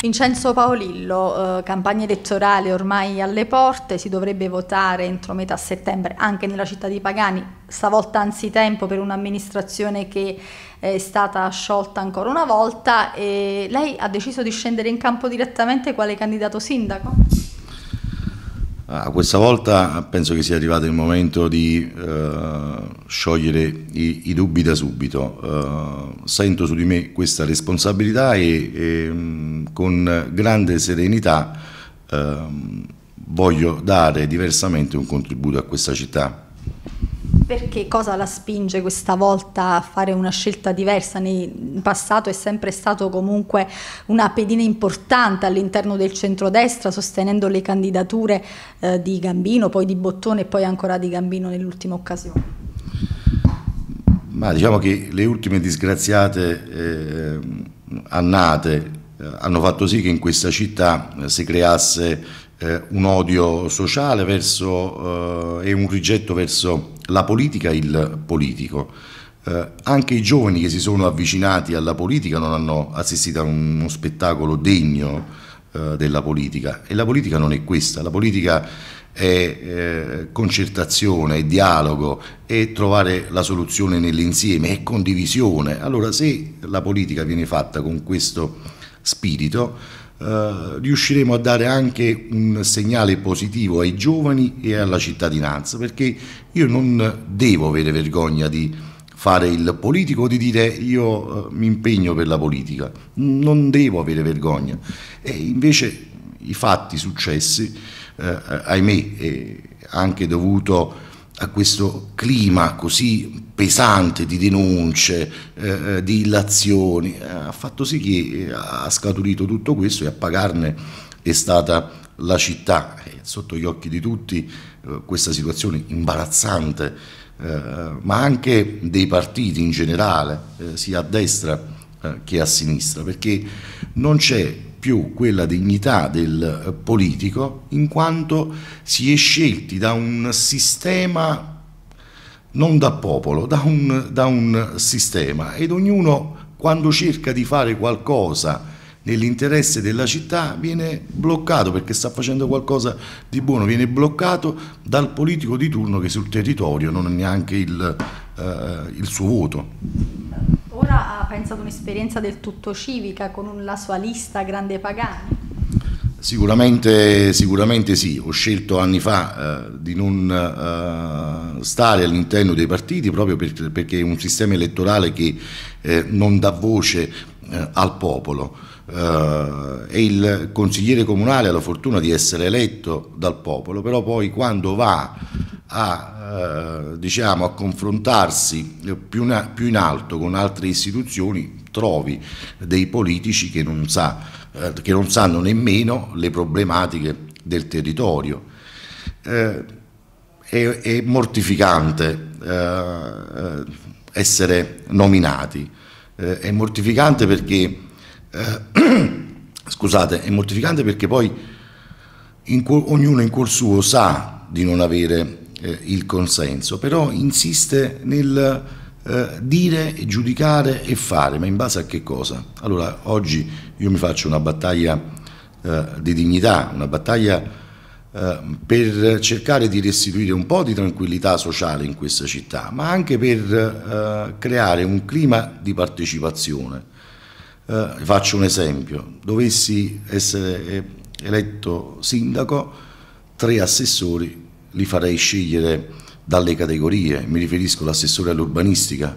Vincenzo Paolillo, eh, campagna elettorale ormai alle porte, si dovrebbe votare entro metà settembre anche nella città di Pagani, stavolta anzitempo per un'amministrazione che eh, è stata sciolta ancora una volta. lei ha deciso di scendere in campo direttamente quale candidato sindaco? Ah, questa volta penso che sia arrivato il momento di eh, sciogliere i, i, dubbi da subito. Eh, sento su di me questa responsabilità e, e mm, con grande serenità eh, voglio dare diversamente un contributo a questa città. Perché cosa la spinge questa volta a fare una scelta diversa? In passato è sempre stato comunque una pedina importante all'interno del centrodestra, sostenendo le candidature eh, di Gambino, poi di Bottone e poi ancora di Gambino nell'ultima occasione. Ma diciamo che le ultime disgraziate eh, annate eh, hanno fatto sì che in questa città eh, si creasse eh, un odio sociale verso, e un rigetto verso la politica e il politico. Eh, anche i giovani che si sono avvicinati alla politica non hanno assistito a uno spettacolo degno eh, della politica e la politica non è questa, la politica è eh, concertazione, è dialogo, è trovare la soluzione nell'insieme, è condivisione. Allora se la politica viene fatta con questo spirito, eh, riusciremo a dare anche un segnale positivo ai giovani e alla cittadinanza, perché io non devo avere vergogna di fare il politico o di dire io eh, mi impegno per la politica, non devo avere vergogna. E invece i fatti successi, eh, ahimè, anche dovuto a questo clima così pesante di denunce, eh, eh di illazioni, eh, ha fatto sì che eh, ha scaturito tutto questo e a pagarne è stata la città. Sotto gli occhi di tutti questa situazione imbarazzante, eh, ma anche dei partiti in generale, sia a destra che a sinistra, perché non c'è più quella dignità del eh, politico in quanto si è scelti da un sistema non da popolo, da un, da un sistema ed ognuno quando cerca di fare qualcosa nell'interesse della città viene bloccato perché sta facendo qualcosa di buono, viene bloccato dal politico di turno che sul territorio non ha neanche il, eh, il suo voto stata, penso, ad un'esperienza del tutto civica con la sua lista Grande Pagani? Sicuramente, sicuramente sì, ho scelto anni fa eh, di non eh, stare all'interno dei partiti proprio per, perché è un sistema elettorale che eh, non dà voce eh, al popolo eh, e il consigliere comunale ha la fortuna di essere eletto dal popolo, però poi quando va a, eh, diciamo, a confrontarsi più in, più in, alto con altre istituzioni trovi dei politici che non, sa, eh, che non sanno nemmeno le problematiche del territorio. Eh, è, è, mortificante eh, essere nominati, eh, è mortificante perché, eh, scusate, è mortificante perché poi in, ognuno in cuor suo sa di non avere eh, il consenso, però insiste nel eh, dire, giudicare e fare, ma in base a che cosa? Allora, oggi io mi faccio una battaglia eh, di dignità, una battaglia eh, per cercare di restituire un po' di tranquillità sociale in questa città, ma anche per eh, creare un clima di partecipazione. Eh, faccio un esempio, dovessi essere eletto sindaco, tre assessori li farei scegliere dalle categorie, mi riferisco all'assessore all'urbanistica.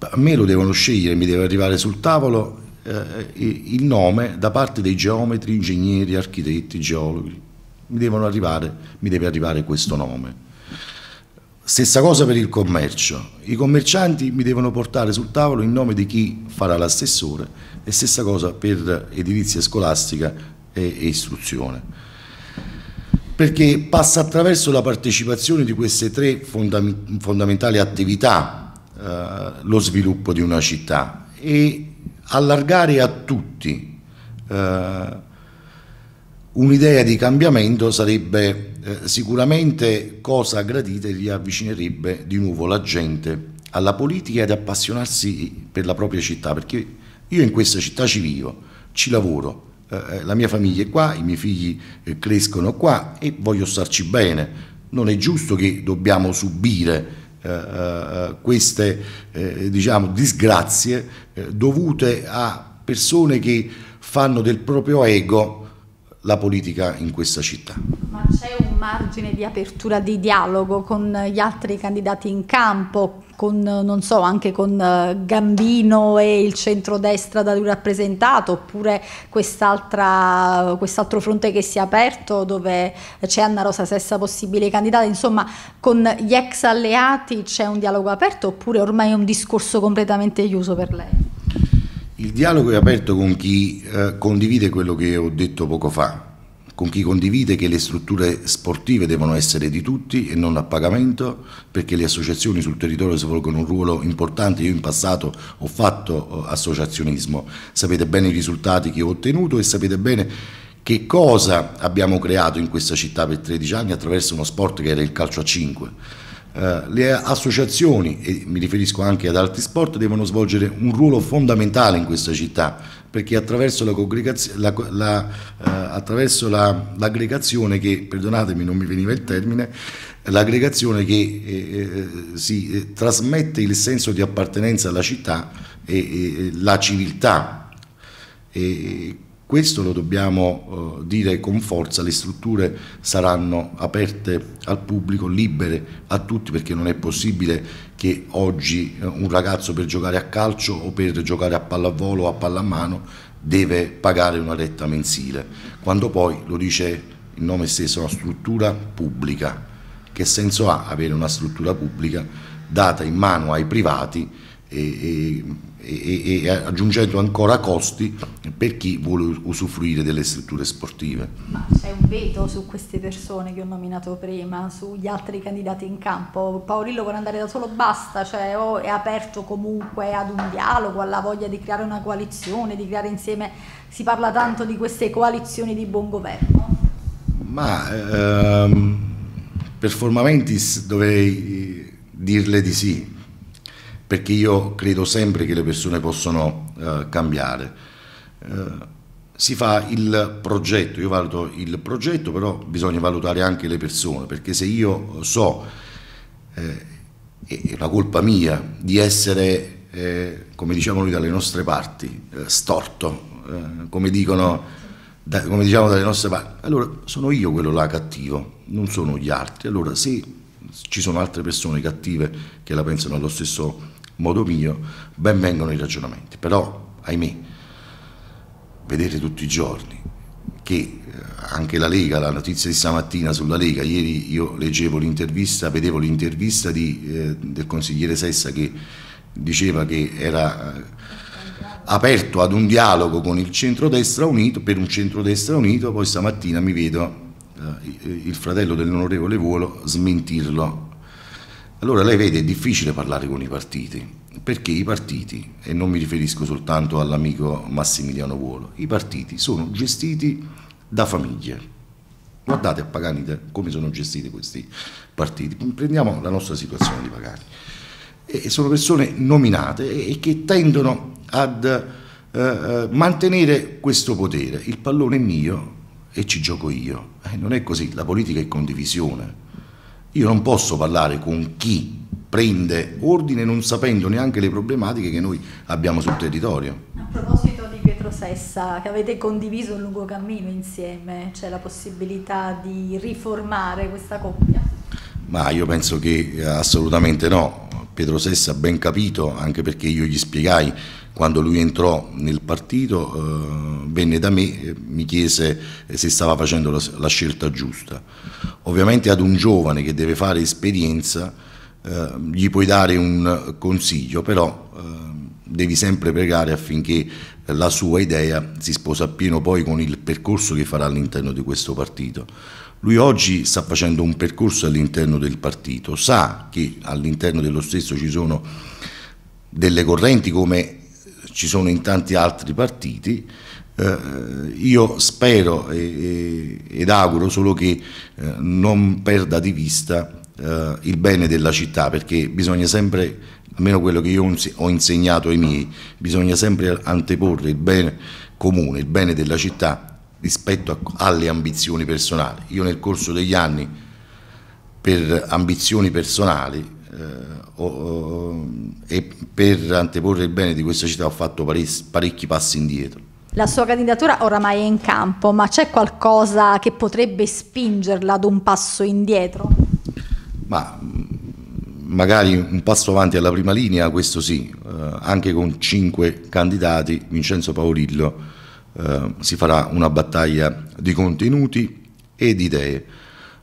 A me lo devono scegliere, mi deve arrivare sul tavolo eh, il nome da parte dei geometri, ingegneri, architetti, geologi. Mi, arrivare, mi deve arrivare questo nome. Stessa cosa per il commercio. I commercianti mi devono portare sul tavolo il nome di chi farà l'assessore e stessa cosa per edilizia scolastica e, e istruzione perché passa attraverso la partecipazione di queste tre fondamentali attività eh, lo sviluppo di una città e allargare a tutti eh, un'idea di cambiamento sarebbe eh, sicuramente cosa gradita e li avvicinerebbe di nuovo la gente alla politica e ad appassionarsi per la propria città, perché io in questa città ci vivo, ci lavoro, eh, eh, la mia famiglia è qua, i miei figli eh, crescono qua e voglio starci bene. Non è giusto che dobbiamo subire eh, eh queste eh, diciamo, disgrazie dovute a persone che fanno del proprio ego la politica in questa città. Ma c'è un margine di apertura di dialogo con gli altri candidati in campo, con, non so, anche con eh, Gambino e il centrodestra da lui rappresentato, oppure quest'altro quest fronte che si è aperto dove c'è Anna Rosa Sessa possibile candidata, insomma con gli ex alleati c'è un dialogo aperto oppure ormai è un discorso completamente chiuso per lei? Il dialogo è aperto con chi eh, condivide quello che ho detto poco fa, con chi condivide che le strutture sportive devono essere di tutti e non a pagamento, perché le associazioni sul territorio svolgono un ruolo importante. Io in passato ho fatto eh, associazionismo, sapete bene i risultati che ho ottenuto e sapete bene che cosa abbiamo creato in questa città per 13 anni attraverso uno sport che era il calcio a 5 eh, le associazioni, e mi riferisco anche ad altri sport, devono svolgere un ruolo fondamentale in questa città, perché attraverso, l'aggregazione la, eh, la, che, perdonatemi non mi veniva il termine, l'aggregazione che eh, eh si eh, trasmette il senso di appartenenza alla città e, e la civiltà. E, questo lo dobbiamo eh, dire con forza, le strutture saranno aperte al pubblico, libere a tutti, perché non è possibile che oggi eh, un ragazzo per giocare a calcio o per giocare a pallavolo o a pallamano deve pagare una retta mensile, quando poi, lo dice il nome stesso, una struttura pubblica. Che senso ha avere una struttura pubblica data in mano ai privati? E, e e, e, aggiungendo ancora costi per chi vuole usufruire delle strutture sportive. Ma c'è un veto su queste persone che ho nominato prima, sugli altri candidati in campo? Paurillo vuole andare da solo, basta, cioè oh, è aperto comunque ad un dialogo, alla voglia di creare una coalizione, di creare insieme, si parla tanto di queste coalizioni di buon governo? Ma ehm, per formamentis dovrei eh, dirle di sì, perché io credo sempre che le persone possono eh, cambiare. Eh, si fa il progetto, io valuto il progetto, però bisogna valutare anche le persone, perché se io so, eh, è una colpa mia, di essere, eh, come diciamo noi dalle nostre parti, eh, storto, eh, come dicono da, come diciamo dalle nostre parti, allora sono io quello là cattivo, non sono gli altri. Allora se ci sono altre persone cattive che la pensano allo stesso modo mio, ben vengono i ragionamenti. Però, ahimè, vedete tutti i giorni che eh, anche la Lega, la notizia di stamattina sulla Lega, ieri io leggevo l'intervista, vedevo l'intervista eh, del consigliere Sessa che diceva che era eh, aperto ad un dialogo con il centrodestra unito, per un centrodestra unito, poi stamattina mi vedo eh, il fratello dell'onorevole Vuolo smentirlo allora lei vede è difficile parlare con i partiti, perché i partiti, e non mi riferisco soltanto all'amico Massimiliano Vuolo, i partiti sono gestiti da famiglie. Guardate a Pagani come sono gestiti questi partiti. Prendiamo la nostra situazione di Pagani. E sono persone nominate e che tendono ad eh, eh, mantenere questo potere. Il pallone è mio e ci gioco io. Eh, non è così, la politica è condivisione io non posso parlare con chi prende ordine non sapendo neanche le problematiche che noi abbiamo sul territorio. A proposito di Pietro Sessa, che avete condiviso un lungo cammino insieme, c'è la possibilità di riformare questa coppia? Ma io penso che assolutamente no. Pietro Sessa ha ben capito, anche perché io gli spiegai quando lui entrò nel partito, eh, venne da me e mi chiese eh, se stava facendo la, la, scelta giusta. Ovviamente ad un giovane che deve fare esperienza eh, gli puoi dare un consiglio, però eh, devi sempre pregare affinché la sua idea si sposa appieno poi con il percorso che farà all'interno di questo partito. Lui oggi sta facendo un percorso all'interno del partito, sa che all'interno dello stesso ci sono delle correnti come ci sono in tanti altri partiti. Eh, io spero e, e, ed auguro solo che eh, non perda di vista eh, il bene della città perché bisogna sempre, almeno quello che io ho insegnato ai miei, bisogna sempre anteporre il bene comune, il bene della città rispetto a, alle ambizioni personali. Io nel corso degli anni per ambizioni personali eh, e per anteporre il bene di questa città ho fatto parecchi passi indietro. La sua candidatura oramai è in campo, ma c'è qualcosa che potrebbe spingerla ad un passo indietro? Ma mm, magari un passo avanti alla prima linea, questo sì, eh, anche con cinque candidati Vincenzo Paolillo eh, si farà una battaglia di contenuti e di idee,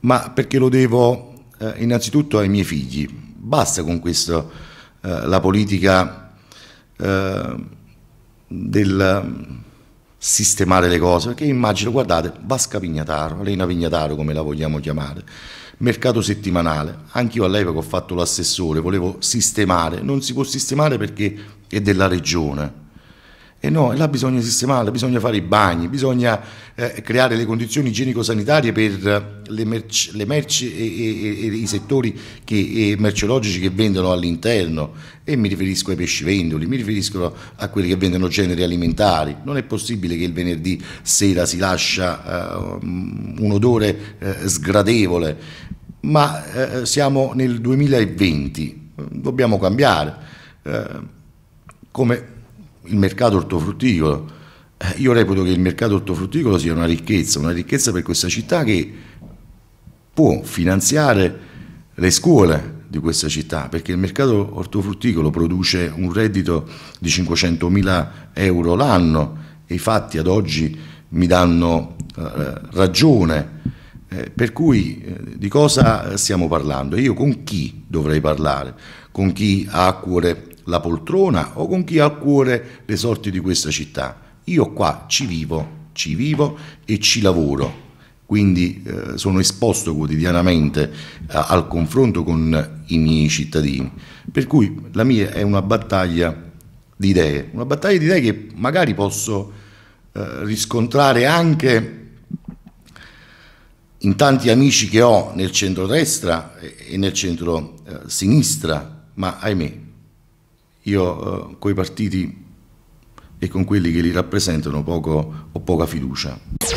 ma perché lo devo eh, innanzitutto ai miei figli, Basta con questo, eh, la politica eh, del sistemare le cose, perché immagino, guardate, Vasca Pignataro, Lena Pignataro come la vogliamo chiamare, mercato settimanale, anch'io all'epoca ho fatto l'assessore, volevo sistemare, non si può sistemare perché è della regione, e no, là bisogna sistemare, bisogna fare i bagni, bisogna eh, creare le condizioni igienico-sanitarie per eh, le, merci, le merci e, e, e, i settori che, merceologici che vendono all'interno. E mi riferisco ai pescivendoli, mi riferisco a quelli che vendono generi alimentari. Non è possibile che il venerdì sera si lascia eh, un odore eh, sgradevole, ma eh, siamo nel 2020, dobbiamo cambiare. Eh, come il mercato ortofrutticolo. Eh, io reputo che il mercato ortofrutticolo sia una ricchezza, una ricchezza per questa città che può finanziare le scuole di questa città, perché il mercato ortofrutticolo produce un reddito di 500.000 euro l'anno e i fatti ad oggi mi danno eh, ragione. Eh, per cui eh, di cosa stiamo parlando? Io con chi dovrei parlare? Con chi ha a cuore la poltrona o con chi ha a cuore le sorti di questa città. Io qua ci vivo, ci vivo e ci lavoro, quindi eh, sono esposto quotidianamente eh, al confronto con i miei cittadini. Per cui la mia è una battaglia di idee, una battaglia di idee che magari posso eh, riscontrare anche in tanti amici che ho nel centro-destra e nel centro-sinistra, eh, ma ahimè io eh, coi partiti e con quelli che li rappresentano poco, ho poca fiducia.